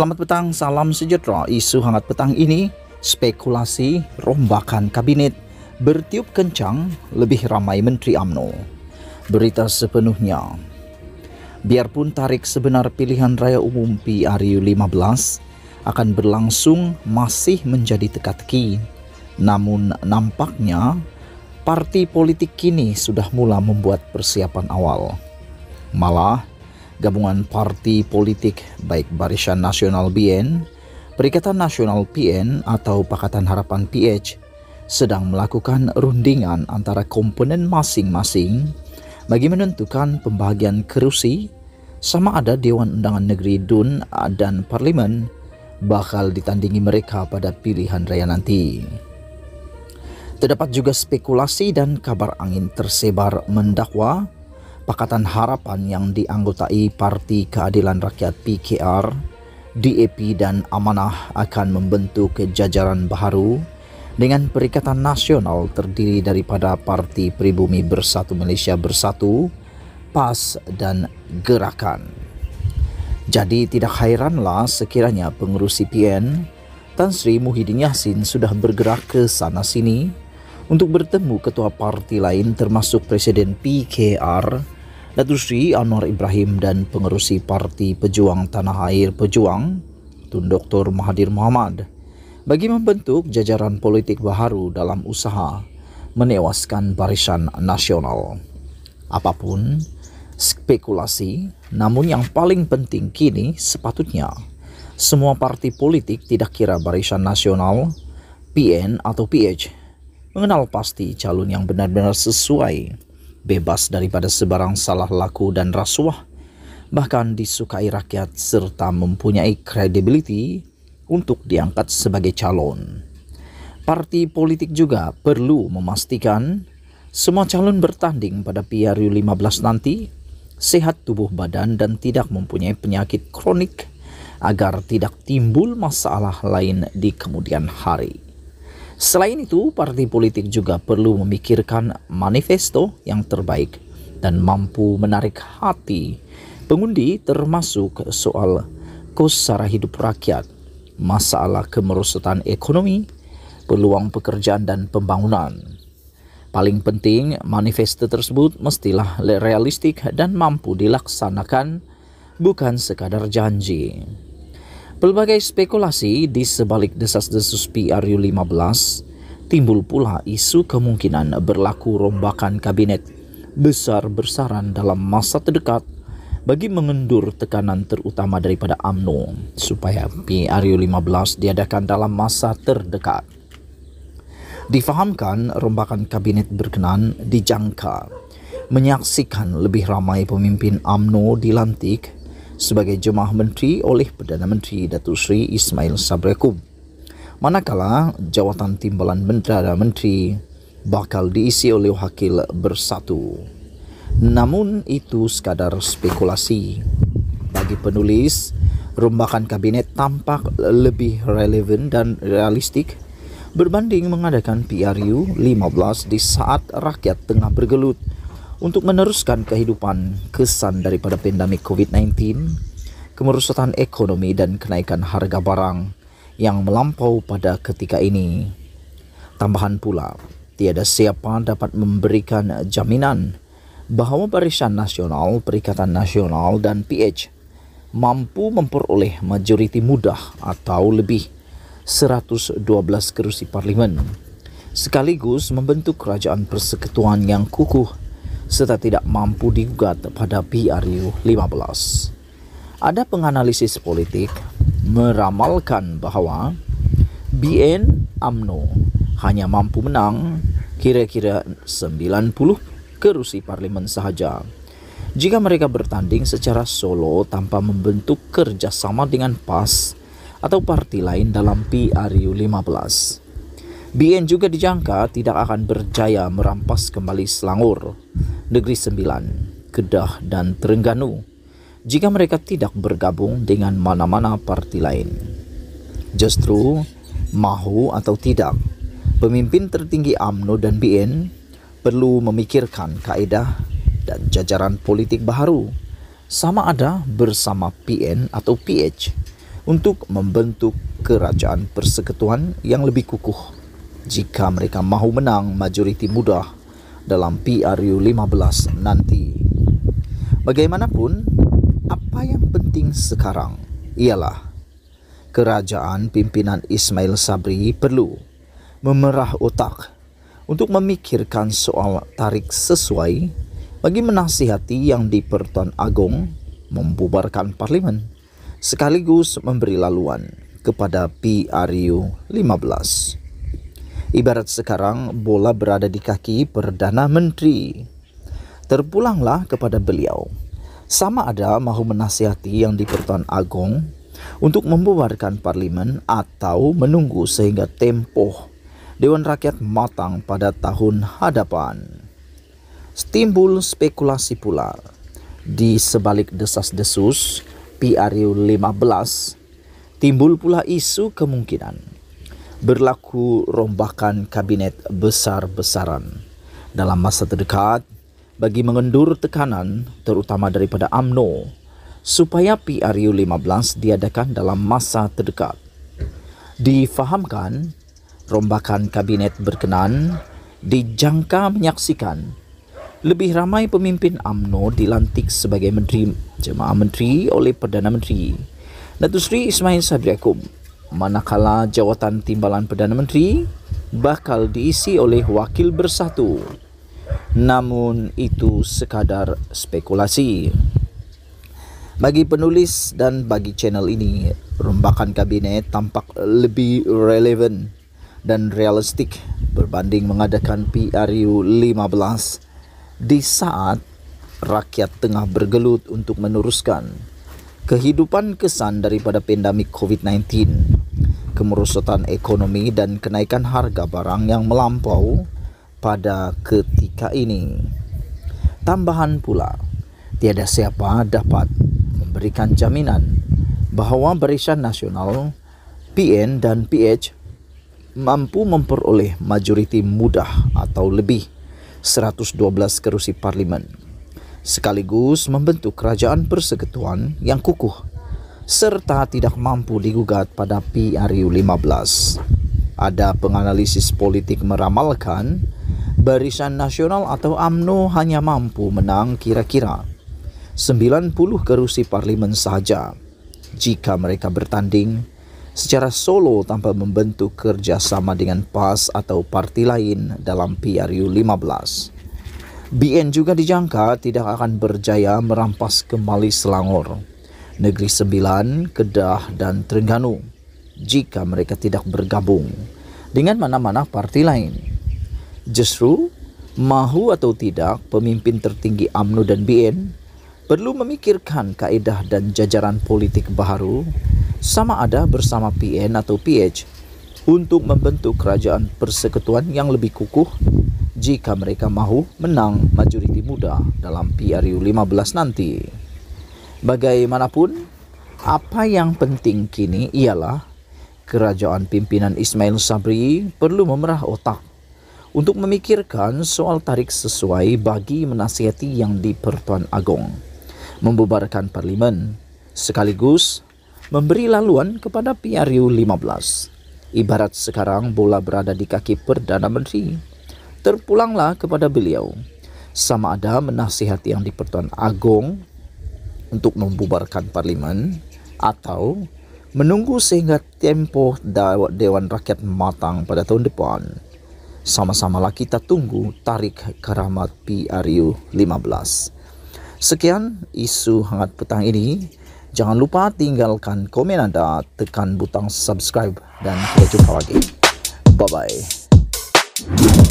Selamat petang, salam sejahtera. Isu hangat petang ini, spekulasi rombakan kabinet bertiup kencang lebih ramai Menteri AMNO. Berita sepenuhnya. Biarpun tarik sebenar pilihan raya umum PRU 15 akan berlangsung masih menjadi teka-teki. Namun nampaknya parti politik kini sudah mula membuat persiapan awal. Malah gabungan parti politik baik Barisan Nasional BN, Perikatan Nasional PN atau Pakatan Harapan PH sedang melakukan rundingan antara komponen masing-masing bagi menentukan pembagian kerusi sama ada Dewan Undangan Negeri DUN dan Parlimen bakal ditandingi mereka pada pilihan raya nanti. Terdapat juga spekulasi dan kabar angin tersebar mendakwa Pakatan Harapan yang dianggotai Parti Keadilan Rakyat PKR, DAP dan Amanah akan membentuk jajaran baru dengan Perikatan Nasional terdiri daripada Parti Pribumi Bersatu Malaysia Bersatu, PAS dan Gerakan. Jadi tidak hairanlah sekiranya pengurus CPN Tan Sri Muhyiddin Yassin sudah bergerak ke sana sini untuk bertemu ketua parti lain termasuk Presiden PKR Datuk Sri Anwar Ibrahim dan pengerusi Parti Pejuang Tanah Air Pejuang Tun Dr. Mahathir Mohamad, bagi membentuk jajaran politik baharu dalam usaha menewaskan barisan nasional. Apapun spekulasi, namun yang paling penting kini sepatutnya semua parti politik tidak kira barisan nasional, PN atau PH, mengenal pasti calon yang benar-benar sesuai bebas daripada sebarang salah laku dan rasuah, bahkan disukai rakyat serta mempunyai kredibiliti untuk diangkat sebagai calon. Parti politik juga perlu memastikan semua calon bertanding pada PRU 15 nanti sehat tubuh badan dan tidak mempunyai penyakit kronik agar tidak timbul masalah lain di kemudian hari. Selain itu, partai politik juga perlu memikirkan manifesto yang terbaik dan mampu menarik hati pengundi termasuk soal kos sara hidup rakyat, masalah kemerosotan ekonomi, peluang pekerjaan dan pembangunan. Paling penting, manifesto tersebut mestilah realistik dan mampu dilaksanakan, bukan sekadar janji. Berbagai spekulasi di sebalik desas-desus PRU15 timbul pula isu kemungkinan berlaku rombakan kabinet besar besaran dalam masa terdekat bagi mengendur tekanan terutama daripada AMNO supaya PRU15 diadakan dalam masa terdekat. Difahamkan rombakan kabinet berkenan dijangka menyaksikan lebih ramai pemimpin AMNO dilantik sebagai jemaah menteri oleh Perdana Menteri Datuk Seri Ismail Sabri Yaakob. Manakala jawatan timbalan Bendara Menteri bakal diisi oleh wakil bersatu. Namun itu sekadar spekulasi. Bagi penulis, rombakan kabinet tampak lebih relevan dan realistik berbanding mengadakan PRU 15 di saat rakyat tengah bergelut. Untuk meneruskan kehidupan kesan daripada pandemi COVID-19, kemerosotan ekonomi dan kenaikan harga barang yang melampau pada ketika ini. Tambahan pula, tiada siapa dapat memberikan jaminan bahwa Barisan Nasional, Perikatan Nasional, dan PH mampu memperoleh majoriti mudah atau lebih 112 kursi parlimen, sekaligus membentuk kerajaan persekutuan yang kukuh serta tidak mampu digugat pada PRU 15. Ada penganalisis politik meramalkan bahwa BN AMNO hanya mampu menang kira-kira 90 kerusi parlimen sahaja. Jika mereka bertanding secara solo tanpa membentuk kerjasama dengan PAS atau parti lain dalam PRU 15. BN juga dijangka tidak akan berjaya merampas kembali Selangor Negeri Sembilan, Kedah, dan Terengganu jika mereka tidak bergabung dengan mana-mana parti lain. Justru, mau atau tidak, pemimpin tertinggi AMNO dan BN perlu memikirkan kaedah dan jajaran politik baru sama ada bersama PN atau PH untuk membentuk kerajaan persekutuan yang lebih kukuh jika mereka mahu menang majoriti mudah dalam PRU 15 nanti. Bagaimanapun, apa yang penting sekarang ialah kerajaan pimpinan Ismail Sabri perlu memerah otak untuk memikirkan soal tarik sesuai bagi menasihati yang di Pertuan Agong membubarkan parlimen sekaligus memberi laluan kepada PRU 15. Ibarat sekarang bola berada di kaki Perdana Menteri. Terpulanglah kepada beliau. Sama ada mahu menasihati yang di Pertuan Agong untuk membubarkan parlimen atau menunggu sehingga tempoh Dewan Rakyat matang pada tahun hadapan. Stimbul spekulasi pula di sebalik desas-desus PRU 15 timbul pula isu kemungkinan berlaku rombakan kabinet besar-besaran. Dalam masa terdekat, bagi mengendur tekanan terutama daripada AMNO supaya PRU15 diadakan dalam masa terdekat. Difahamkan, rombakan kabinet berkenan dijangka menyaksikan lebih ramai pemimpin AMNO dilantik sebagai menteri jemaah menteri oleh Perdana Menteri. Datuk Sri Ismail Sabri Akum. manakala jawatan timbalan Perdana Menteri bakal diisi oleh wakil bersatu. Namun itu sekadar spekulasi. Bagi penulis dan bagi channel ini, rombakan kabinet tampak lebih relevan dan realistik berbanding mengadakan PRU 15 di saat rakyat tengah bergelut untuk meneruskan kehidupan kesan daripada pandemik COVID-19 kemerosotan ekonomi dan kenaikan harga barang yang melampau pada ketika ini. Tambahan pula, tiada siapa dapat memberikan jaminan bahwa Barisan Nasional, PN dan PH mampu memperoleh majoriti mudah atau lebih 112 kerusi parlimen, sekaligus membentuk kerajaan persekutuan yang kukuh serta tidak mampu digugat pada PRU 15. Ada penganalisis politik meramalkan Barisan Nasional atau AMNO hanya mampu menang kira-kira 90 kerusi parlemen saja jika mereka bertanding secara solo tanpa membentuk kerjasama dengan PAS atau parti lain dalam PRU 15. BN juga dijangka tidak akan berjaya merampas kembali Selangor. Negeri Sembilan, Kedah, dan Terengganu jika mereka tidak bergabung dengan mana-mana parti lain. Justru, mahu atau tidak, pemimpin tertinggi AMNO dan BN perlu memikirkan kaedah dan jajaran politik baru sama ada bersama PN atau PH untuk membentuk kerajaan persekutuan yang lebih kukuh jika mereka mahu menang majoriti muda dalam PRU 15 nanti. Bagaimanapun, apa yang penting kini ialah kerajaan pimpinan Ismail Sabri perlu memerah otak untuk memikirkan soal tarik sesuai bagi menasihati yang di Pertuan Agong, membubarkan parlimen, sekaligus memberi laluan kepada PRU 15. Ibarat sekarang bola berada di kaki Perdana Menteri. Terpulanglah kepada beliau. Sama ada menasihati yang di Pertuan Agong untuk membubarkan parlemen atau menunggu sehingga tempo Dewan Rakyat matang pada tahun depan. Sama-samalah kita tunggu tarik keramat PRU 15. Sekian isu hangat petang ini. Jangan lupa tinggalkan komen Anda, tekan butang subscribe, dan kita jumpa lagi. Bye-bye.